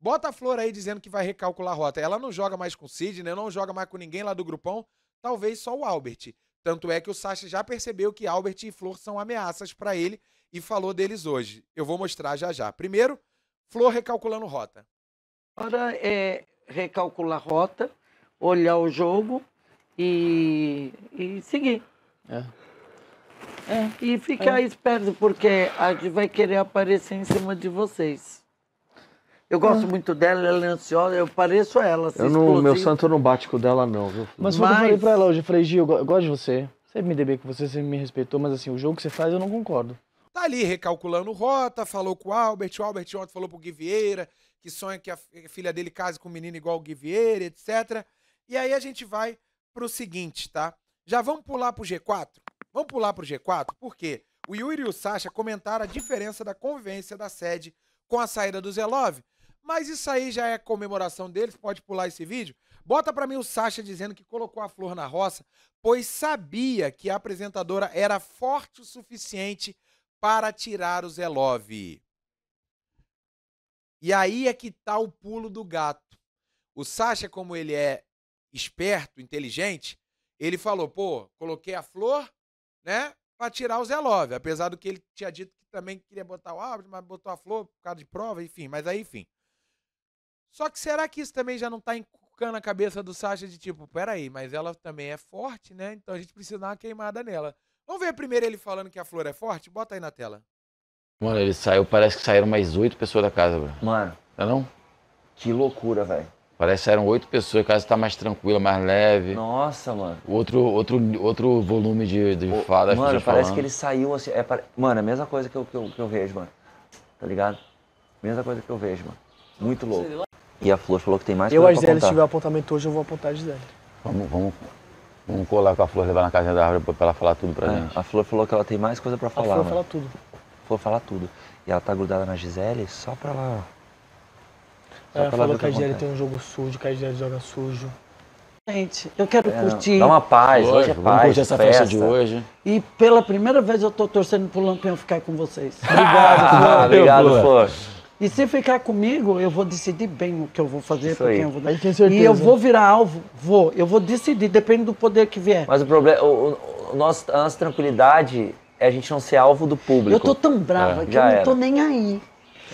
Bota a Flor aí dizendo que vai recalcular a rota. Ela não joga mais com o Sidney, né? não joga mais com ninguém lá do grupão, talvez só o Albert. Tanto é que o Sacha já percebeu que Albert e Flor são ameaças para ele e falou deles hoje. Eu vou mostrar já já. Primeiro, Flor recalculando rota. hora é recalcular rota, olhar o jogo e, e seguir. É. É, e ficar é. esperto, porque a gente vai querer aparecer em cima de vocês. Eu gosto ah. muito dela, ela é ansiosa, eu pareço ela. Assim, eu não, meu santo não bate com dela, não, viu? Mas, mas... eu falei pra ela hoje, eu falei, Gil, eu gosto de você. Sempre me deu bem com você, sempre me respeitou, mas assim, o jogo que você faz eu não concordo. Tá ali recalculando rota, falou com o Albert, o Albert ontem falou pro Gui Vieira, que sonha que a filha dele case com um menino igual o Gui Vieira, etc. E aí a gente vai pro seguinte, tá? Já vamos pular pro G4? Vamos pular pro G4, por quê? O Yuri e o Sasha comentaram a diferença da convivência da sede com a saída do Zelov, mas isso aí já é comemoração deles, pode pular esse vídeo. Bota para mim o Sasha dizendo que colocou a flor na roça, pois sabia que a apresentadora era forte o suficiente para tirar o Zelove. E aí é que tá o pulo do gato. O Sasha, como ele é esperto, inteligente, ele falou: pô, coloquei a flor, né? Pra tirar o Zé Love. Apesar do que ele tinha dito que também queria botar o árbitro, mas botou a flor por causa de prova, enfim. Mas aí, enfim. Só que será que isso também já não está encucando a cabeça do Sasha de tipo, peraí, mas ela também é forte, né? Então a gente precisa dar uma queimada nela. Vamos ver primeiro ele falando que a flor é forte? Bota aí na tela. Mano, ele saiu, parece que saíram mais oito pessoas da casa, velho. Mano. Não é não? Que loucura, velho. Parece que saíram oito pessoas, a casa tá mais tranquila, mais leve. Nossa, mano. Outro, outro, outro volume de, de o, fala. Mano, parece falando. que ele saiu assim. É, mano, é a mesma coisa que eu, que, eu, que eu vejo, mano. Tá ligado? Mesma coisa que eu vejo, mano. Muito louco. E a Flor falou que tem mais Eu, a Gisele, se tiver apontamento hoje, eu vou apontar a Gisele. Vamos, vamos, vamos colar com a Flor, levar na casa da árvore pra ela falar tudo pra é, gente. A Flor falou que ela tem mais coisa pra falar. A Flor né? fala tudo. A Flor fala tudo. E ela tá grudada na Gisele só pra ela... Só ela pra falou ela que a Gisele tem um jogo sujo, que a Gisele joga sujo. Gente, eu quero é, curtir. Dá uma paz, hoje, hoje é vamos paz, curtir essa festa. festa. de hoje. E pela primeira vez eu tô torcendo pro Lampião ficar com vocês. Ah, obrigado, ah, Flor. Obrigado, Flor. E se ficar comigo, eu vou decidir bem o que eu vou fazer, com quem eu vou dar. certeza. E eu vou virar alvo? Vou. Eu vou decidir, depende do poder que vier. Mas o problema, o, o, nosso, a nossa tranquilidade é a gente não ser alvo do público. Eu tô tão brava é. que Já eu não tô nem aí.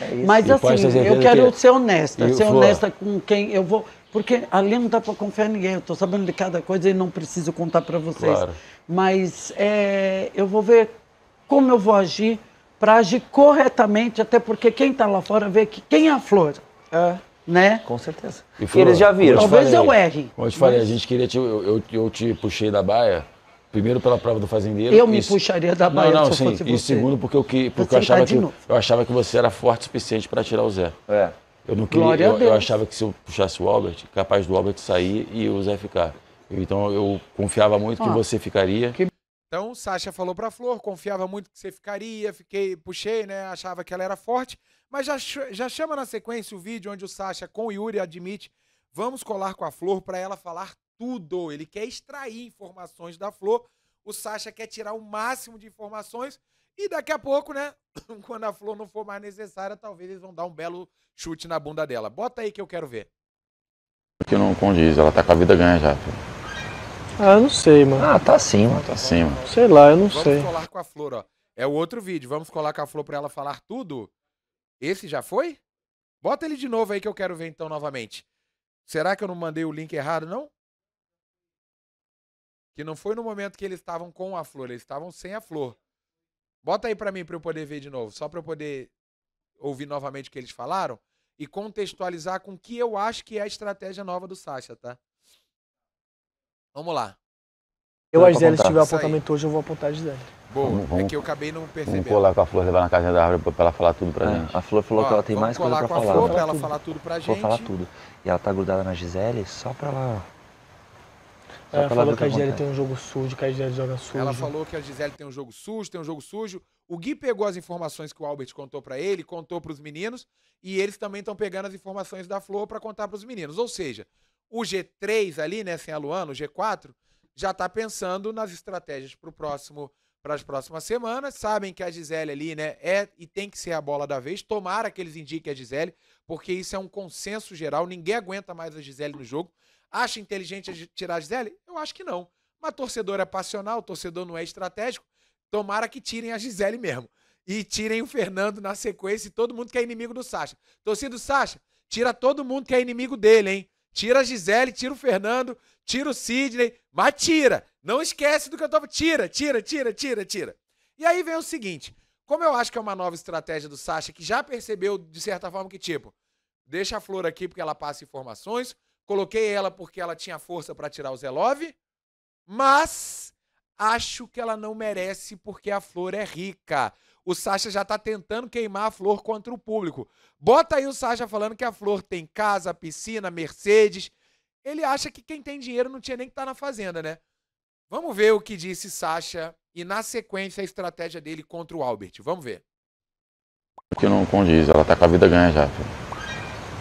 É Mas e assim, eu quero que... ser honesta, eu ser vou... honesta com quem eu vou. Porque ali não dá para confiar em ninguém, eu estou sabendo de cada coisa e não preciso contar para vocês. Claro. Mas é, eu vou ver como eu vou agir para agir corretamente, até porque quem está lá fora vê que quem é a flor. É. Né? Com certeza. E, e eles já viram. Talvez eu, falei, eu erre. Como eu te falei, mas... a gente queria te, eu, eu, eu te puxei da baia Primeiro pela prova do fazendeiro. Eu me e... puxaria da baia não, não, se sim. E segundo porque eu, que, porque eu achava que eu achava que você era forte o suficiente para tirar o Zé. É. Eu não queria, eu, eu achava que se eu puxasse o Albert, capaz do Albert sair e o Zé ficar. Então eu confiava muito ah, que você ficaria. Que... Então, Sasha falou pra Flor, confiava muito que você ficaria, fiquei, puxei, né? Achava que ela era forte. Mas já, já chama na sequência o vídeo onde o Sasha com o Yuri admite: vamos colar com a Flor para ela falar tudo. Ele quer extrair informações da Flor. O Sasha quer tirar o máximo de informações. E daqui a pouco, né? Quando a Flor não for mais necessária, talvez eles vão dar um belo chute na bunda dela. Bota aí que eu quero ver. Que não condiz, ela tá com a vida ganha já. Filho. Ah, eu não sei, mano. Ah, tá sim, mano. Tá sim, mano. Sei lá, eu não Vamos sei. Vamos colar com a flor, ó. É o outro vídeo. Vamos colar com a flor pra ela falar tudo? Esse já foi? Bota ele de novo aí que eu quero ver então novamente. Será que eu não mandei o link errado, não? Que não foi no momento que eles estavam com a flor, eles estavam sem a flor. Bota aí para mim para eu poder ver de novo, só para eu poder ouvir novamente o que eles falaram e contextualizar com o que eu acho que é a estratégia nova do Sasha, tá? Vamos lá. Eu, a Gisele, se tiver apontamento hoje, eu vou apontar a Gisele. Boa, vamos, é que eu acabei não percebendo. Vamos colar com a Flor, levar na casa da árvore pra ela falar tudo pra é, gente. A Flor falou Ó, que ela tem mais coisa pra falar. Vamos colar com a Flor pra ela falar tudo pra gente. Vou falar tudo. E ela tá grudada na Gisele só pra ela... Só ela pra falou ela que a Gisele tem um jogo sujo, que a Gisele joga sujo. Ela falou que a Gisele tem um jogo sujo, tem um jogo sujo. O Gui pegou as informações que o Albert contou pra ele, contou pros meninos, e eles também estão pegando as informações da Flor pra contar pros meninos. Ou seja, o G3 ali, né, sem a Luana, o G4, já está pensando nas estratégias para próximo para as próximas semanas. Sabem que a Gisele ali, né, é e tem que ser a bola da vez. Tomara que eles indiquem a Gisele, porque isso é um consenso geral. Ninguém aguenta mais a Gisele no jogo. Acha inteligente tirar a Gisele? Eu acho que não. Mas torcedor é passional, torcedor não é estratégico. Tomara que tirem a Gisele mesmo. E tirem o Fernando na sequência e todo mundo que é inimigo do Sacha. Torcida do Sacha, tira todo mundo que é inimigo dele, hein? Tira a Gisele, tira o Fernando, tira o Sidney, mas tira. Não esquece do que eu tô. Tira, tira, tira, tira, tira. E aí vem o seguinte: como eu acho que é uma nova estratégia do Sasha, que já percebeu, de certa forma, que, tipo, deixa a flor aqui porque ela passa informações, coloquei ela porque ela tinha força para tirar o Zelov, mas acho que ela não merece porque a flor é rica o Sasha já está tentando queimar a Flor contra o público. Bota aí o Sasha falando que a Flor tem casa, piscina, Mercedes. Ele acha que quem tem dinheiro não tinha nem que estar tá na fazenda, né? Vamos ver o que disse Sasha e, na sequência, a estratégia dele contra o Albert. Vamos ver. Que não condiz, ela tá com a vida ganha já. Filho.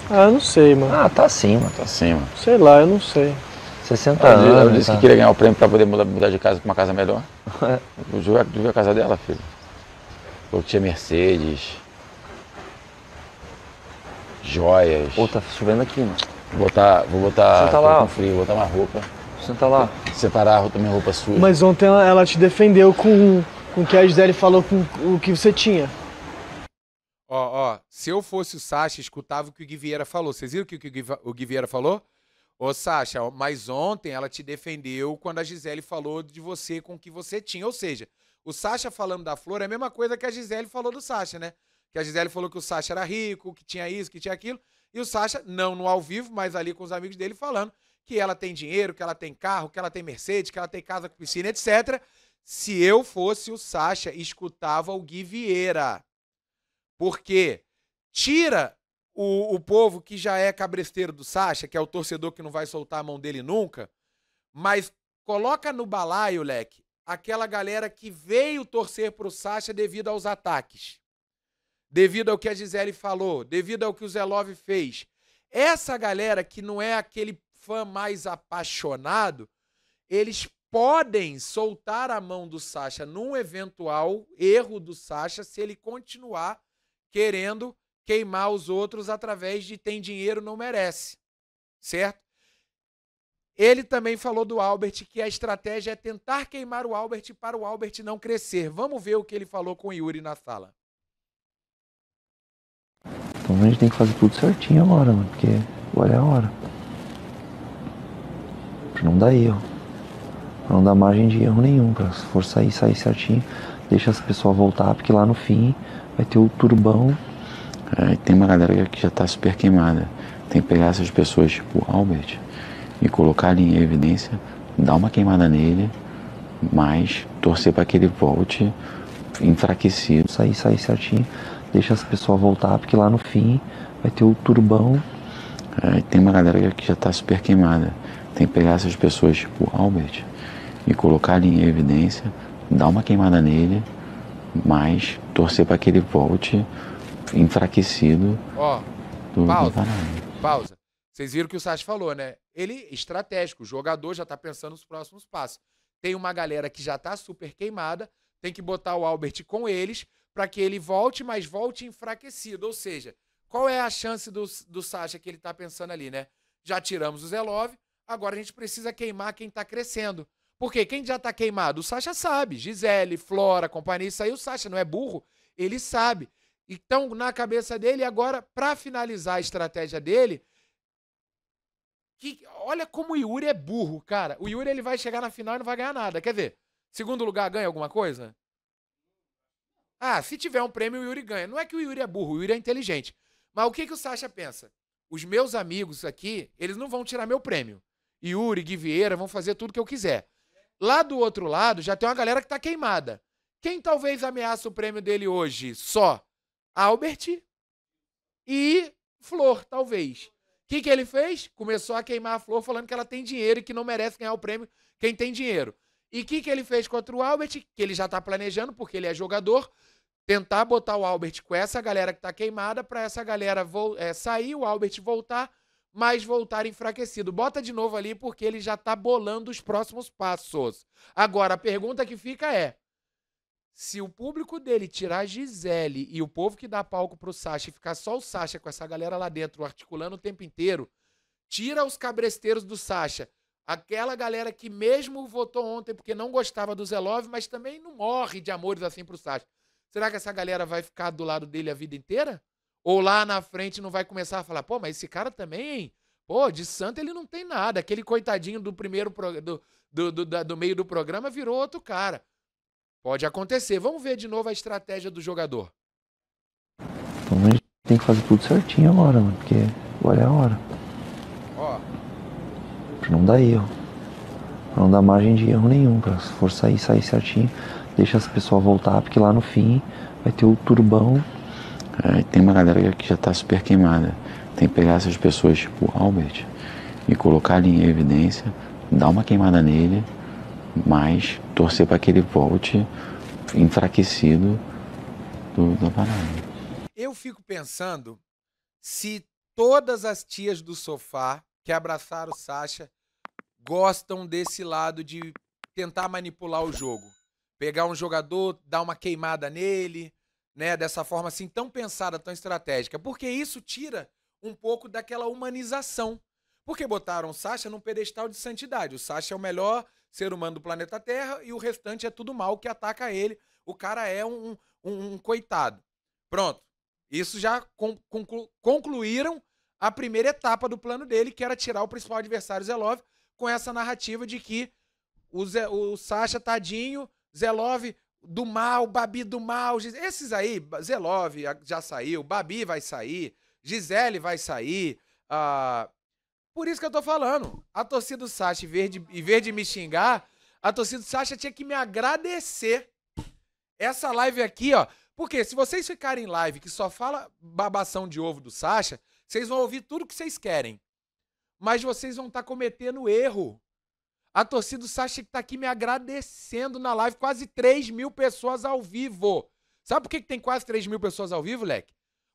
Ah, eu não sei, mano. Ah, tá mano. Tá mano. Sei lá, eu não sei. 60 ah, anos. Ela né, disse tá. que queria ganhar o prêmio pra poder mudar, de casa pra uma casa melhor. eu juro que a casa dela, filho eu tinha Mercedes, joias. Pô, tá chovendo aqui, mano. Vou botar, vou botar Senta tá lá. Com frio, vou botar uma roupa. Senta tá lá. Separar minha roupa sua. Mas ontem ela, ela te defendeu com, com o que a Gisele falou com o que você tinha. Ó, ó, se eu fosse o Sasha, escutava o que o Gui Vieira falou. Vocês viram o que o Gui, o Gui Vieira falou? Ô, Sasha, mas ontem ela te defendeu quando a Gisele falou de você com o que você tinha. Ou seja, o Sasha falando da flor é a mesma coisa que a Gisele falou do Sasha, né? Que a Gisele falou que o Sasha era rico, que tinha isso, que tinha aquilo. E o Sasha, não no ao vivo, mas ali com os amigos dele falando que ela tem dinheiro, que ela tem carro, que ela tem Mercedes, que ela tem casa com piscina, etc. Se eu fosse o Sasha, escutava o Gui Vieira. Porque tira o, o povo que já é cabresteiro do Sasha, que é o torcedor que não vai soltar a mão dele nunca, mas coloca no balaio, leque, aquela galera que veio torcer para o Sasha devido aos ataques, devido ao que a Gisele falou, devido ao que o Zelov fez. Essa galera que não é aquele fã mais apaixonado, eles podem soltar a mão do Sasha num eventual erro do Sasha se ele continuar querendo queimar os outros através de tem dinheiro não merece, certo? Ele também falou do Albert que a estratégia é tentar queimar o Albert para o Albert não crescer. Vamos ver o que ele falou com o Yuri na sala. Então a gente tem que fazer tudo certinho agora, mano, porque olha é a hora. Pra não dar erro. Pra não dar margem de erro nenhum, pra se for sair, sair certinho. Deixa as pessoas voltar, porque lá no fim vai ter o turbão. É, tem uma galera que já tá super queimada. Tem que pegar essas pessoas tipo Albert e colocar ele em evidência, dar uma queimada nele, mas torcer para que ele volte enfraquecido. Sair, sair certinho, deixa essa pessoa voltar, porque lá no fim vai ter o turbão. É, tem uma galera que já está super queimada. Tem que pegar essas pessoas, tipo Albert, e colocar ele em evidência, dar uma queimada nele, mas torcer para que ele volte enfraquecido. Ó, oh, pausa. Pausa. Vocês viram o que o Sachi falou, né? ele estratégico. O jogador já está pensando nos próximos passos. Tem uma galera que já está super queimada, tem que botar o Albert com eles para que ele volte, mas volte enfraquecido. Ou seja, qual é a chance do, do Sacha que ele está pensando ali, né? Já tiramos o Zelov, agora a gente precisa queimar quem está crescendo. Porque quem já está queimado, o Sacha sabe. Gisele, Flora, companhia, isso aí o Sacha não é burro, ele sabe. Então, na cabeça dele, agora, para finalizar a estratégia dele, que, olha como o Yuri é burro, cara. O Yuri ele vai chegar na final e não vai ganhar nada. Quer ver? segundo lugar ganha alguma coisa? Ah, se tiver um prêmio, o Yuri ganha. Não é que o Yuri é burro, o Yuri é inteligente. Mas o que, que o Sasha pensa? Os meus amigos aqui, eles não vão tirar meu prêmio. Yuri, Gui Vieira, vão fazer tudo que eu quiser. Lá do outro lado, já tem uma galera que tá queimada. Quem talvez ameaça o prêmio dele hoje? Só Albert e Flor, talvez que, que ele fez? Começou a queimar a flor falando que ela tem dinheiro e que não merece ganhar o prêmio quem tem dinheiro. E o que, que ele fez contra o Albert? Que ele já está planejando, porque ele é jogador, tentar botar o Albert com essa galera que está queimada, para essa galera é, sair, o Albert voltar, mas voltar enfraquecido. Bota de novo ali, porque ele já está bolando os próximos passos. Agora, a pergunta que fica é: se o público dele tirar a Gisele e o povo que dá palco pro Sasha e ficar só o Sasha com essa galera lá dentro articulando o tempo inteiro, tira os cabresteiros do Sasha. Aquela galera que mesmo votou ontem porque não gostava do Zelov, mas também não morre de amores assim pro Sasha. Será que essa galera vai ficar do lado dele a vida inteira? Ou lá na frente não vai começar a falar, pô, mas esse cara também, pô, de santo ele não tem nada. Aquele coitadinho do primeiro, do, do, do, do meio do programa virou outro cara. Pode acontecer. Vamos ver de novo a estratégia do jogador. Então, a gente tem que fazer tudo certinho agora, mano, porque é a hora. Ó. Pra não dar erro. Pra não dar margem de erro nenhum, pra se for sair, sair certinho. Deixa as pessoas voltar, porque lá no fim vai ter o turbão. É, tem uma galera que já tá super queimada. Tem que pegar essas pessoas tipo Albert e colocar ali em evidência, dar uma queimada nele, mas torcer para que ele volte enfraquecido do, da parada. Eu fico pensando se todas as tias do sofá que abraçaram o Sasha gostam desse lado de tentar manipular o jogo. Pegar um jogador, dar uma queimada nele, né? Dessa forma assim tão pensada, tão estratégica. Porque isso tira um pouco daquela humanização. Porque botaram o Sasha num pedestal de santidade. O Sasha é o melhor ser humano do planeta Terra e o restante é tudo mal que ataca ele. O cara é um, um, um coitado. Pronto. Isso já conclu concluíram a primeira etapa do plano dele, que era tirar o principal adversário, Zelov, com essa narrativa de que o, Zé, o Sasha, tadinho, Zelov do mal, Babi do mal. Esses aí, Zelov já saiu, Babi vai sair, Gisele vai sair, uh, por isso que eu tô falando. A torcida do Sacha, em vez de, me xingar, a torcida do Sacha tinha que me agradecer. Essa live aqui, ó. Porque se vocês ficarem em live que só fala babação de ovo do Sacha, vocês vão ouvir tudo que vocês querem. Mas vocês vão estar tá cometendo erro. A torcida do Sacha que tá aqui me agradecendo na live. Quase 3 mil pessoas ao vivo. Sabe por que, que tem quase 3 mil pessoas ao vivo, Leque?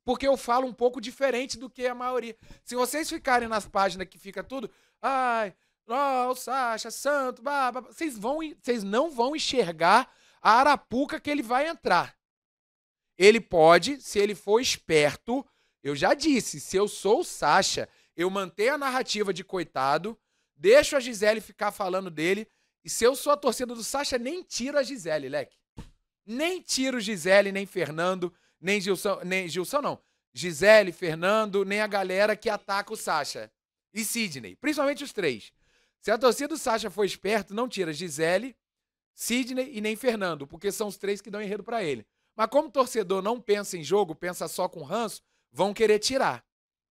porque eu falo um pouco diferente do que a maioria. Se vocês ficarem nas páginas que fica tudo, ai, oh, Sacha, Santo, blá, blá, vocês vão, vocês não vão enxergar a arapuca que ele vai entrar. Ele pode, se ele for esperto, eu já disse, se eu sou o Sacha, eu mantenho a narrativa de coitado, deixo a Gisele ficar falando dele, e se eu sou a torcida do Sacha, nem tiro a Gisele, leque. Nem tiro Gisele, nem Fernando, nem Gilson, nem Gilson não, Gisele, Fernando, nem a galera que ataca o Sasha. E Sidney, principalmente os três. Se a torcida do Sasha for esperto, não tira Gisele, Sidney e nem Fernando, porque são os três que dão enredo para ele. Mas como torcedor não pensa em jogo, pensa só com ranço, vão querer tirar. A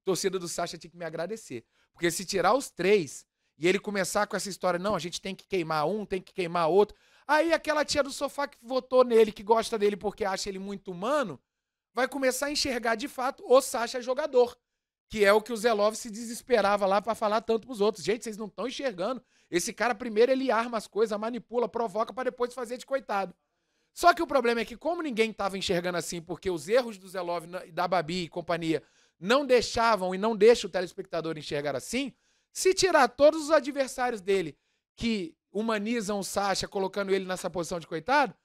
torcida do Sasha tinha que me agradecer. Porque se tirar os três e ele começar com essa história, não, a gente tem que queimar um, tem que queimar outro. Aí aquela tia do sofá que votou nele, que gosta dele porque acha ele muito humano, vai começar a enxergar de fato o Sacha jogador. Que é o que o Zelov se desesperava lá para falar tanto pros outros. Gente, vocês não estão enxergando. Esse cara, primeiro, ele arma as coisas, manipula, provoca para depois fazer de coitado. Só que o problema é que, como ninguém estava enxergando assim, porque os erros do Zelov, da Babi e companhia não deixavam e não deixa o telespectador enxergar assim, se tirar todos os adversários dele que humanizam o Sacha, colocando ele nessa posição de coitado,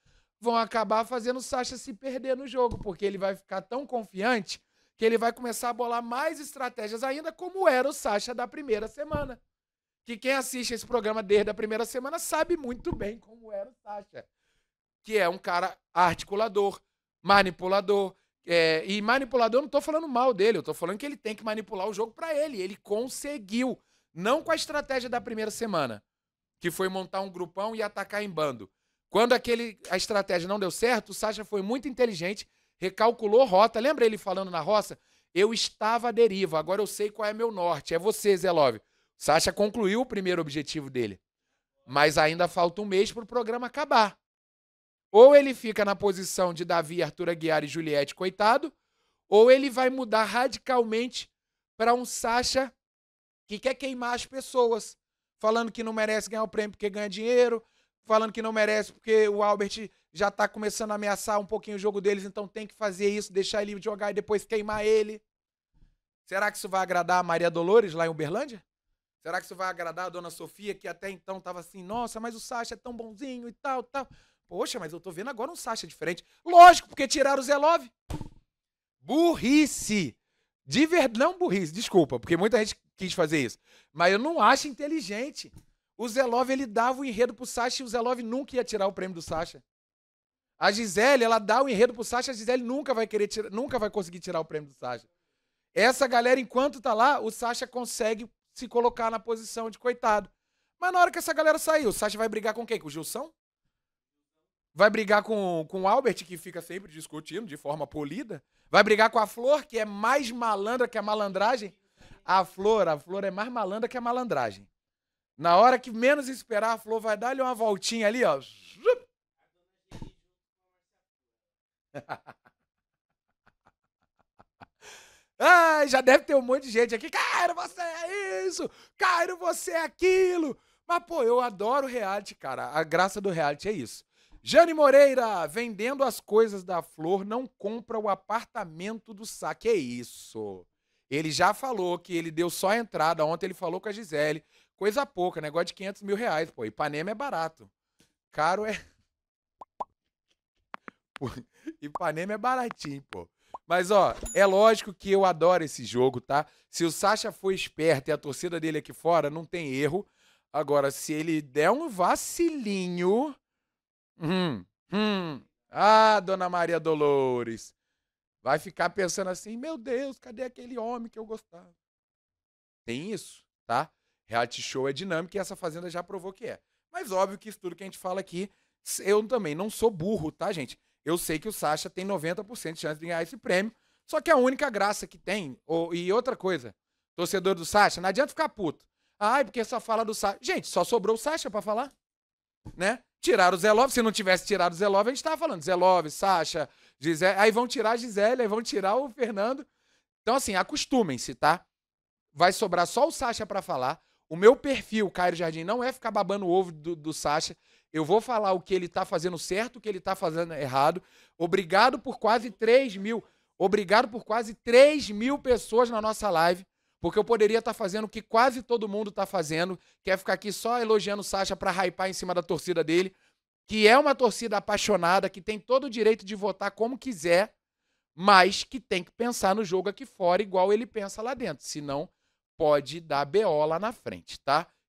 vão acabar fazendo o Sasha se perder no jogo, porque ele vai ficar tão confiante que ele vai começar a bolar mais estratégias ainda, como era o Sasha da primeira semana. Que quem assiste esse programa desde a primeira semana sabe muito bem como era o Sasha. Que é um cara articulador, manipulador. É, e manipulador, eu não estou falando mal dele, eu estou falando que ele tem que manipular o jogo para ele. Ele conseguiu. Não com a estratégia da primeira semana, que foi montar um grupão e atacar em bando quando aquele, a estratégia não deu certo, o Sasha foi muito inteligente, recalculou rota. Lembra ele falando na roça? Eu estava à deriva, agora eu sei qual é meu norte. É você, Zé Love. Sasha concluiu o primeiro objetivo dele. Mas ainda falta um mês para o programa acabar. Ou ele fica na posição de Davi, Arthur Aguiar e Juliette, coitado, ou ele vai mudar radicalmente para um Sasha que quer queimar as pessoas, falando que não merece ganhar o prêmio porque ganha dinheiro, falando que não merece porque o Albert já tá começando a ameaçar um pouquinho o jogo deles, então tem que fazer isso, deixar ele jogar e depois queimar ele. Será que isso vai agradar a Maria Dolores lá em Uberlândia? Será que isso vai agradar a dona Sofia, que até então tava assim, nossa, mas o Sacha é tão bonzinho e tal, tal. Poxa, mas eu tô vendo agora um Sacha diferente. Lógico, porque tiraram o Zelove Burrice. De verdade, não burrice, desculpa, porque muita gente quis fazer isso. Mas eu não acho inteligente. O Zelov, ele dava o enredo pro Sasha e o Zelov nunca ia tirar o prêmio do Sasha. A Gisele, ela dá o enredo pro Sasha, a Gisele nunca vai querer tirar, nunca vai conseguir tirar o prêmio do Sasha. Essa galera, enquanto tá lá, o Sasha consegue se colocar na posição de coitado. Mas na hora que essa galera sair, o Sasha vai brigar com quem? Com o Gilson? Vai brigar com, com o Albert, que fica sempre discutindo de forma polida? Vai brigar com a Flor, que é mais malandra que a malandragem? A Flor, a Flor é mais malandra que a malandragem. Na hora que menos esperar, a flor vai dar-lhe uma voltinha ali, ó. Ai, já deve ter um monte de gente aqui. Cairo, você é isso! Cairo, você é aquilo! Mas, pô, eu adoro reality, cara. A graça do reality é isso. Jane Moreira, vendendo as coisas da Flor, não compra o apartamento do saque. É isso. Ele já falou que ele deu só a entrada. Ontem ele falou com a Gisele Coisa pouca, negócio de 500 mil reais, pô. Ipanema é barato. Caro é. Pô, Ipanema é baratinho, pô. Mas, ó, é lógico que eu adoro esse jogo, tá? Se o sasha for esperto e a torcida dele aqui fora, não tem erro. Agora, se ele der um vacilinho. Hum, hum. Ah, dona Maria Dolores. Vai ficar pensando assim: meu Deus, cadê aquele homem que eu gostava? Tem isso, tá? Reality show é dinâmico e essa fazenda já provou que é. Mas óbvio que isso tudo que a gente fala aqui, eu também não sou burro, tá, gente? Eu sei que o Sasha tem 90% de chance de ganhar esse prêmio, só que a única graça que tem, ou, e outra coisa, torcedor do Sasha, não adianta ficar puto. Ai, porque só fala do Sasha. Gente, só sobrou o Sasha para falar, né? Tiraram o Zé Love, se não tivesse tirado o Zé Love, a gente tava falando Zé Love, Sasha, Gisele, aí vão tirar a Gisele, aí vão tirar o Fernando. Então, assim, acostumem-se, tá? Vai sobrar só o Sasha para falar. O meu perfil, Cairo Jardim, não é ficar babando o ovo do, do Sacha. Eu vou falar o que ele tá fazendo certo, o que ele tá fazendo errado. Obrigado por quase 3 mil. Obrigado por quase 3 mil pessoas na nossa live. Porque eu poderia estar tá fazendo o que quase todo mundo tá fazendo, que é ficar aqui só elogiando o Sacha para hypar em cima da torcida dele, que é uma torcida apaixonada, que tem todo o direito de votar como quiser, mas que tem que pensar no jogo aqui fora igual ele pensa lá dentro. Senão pode dar BO lá na frente, tá?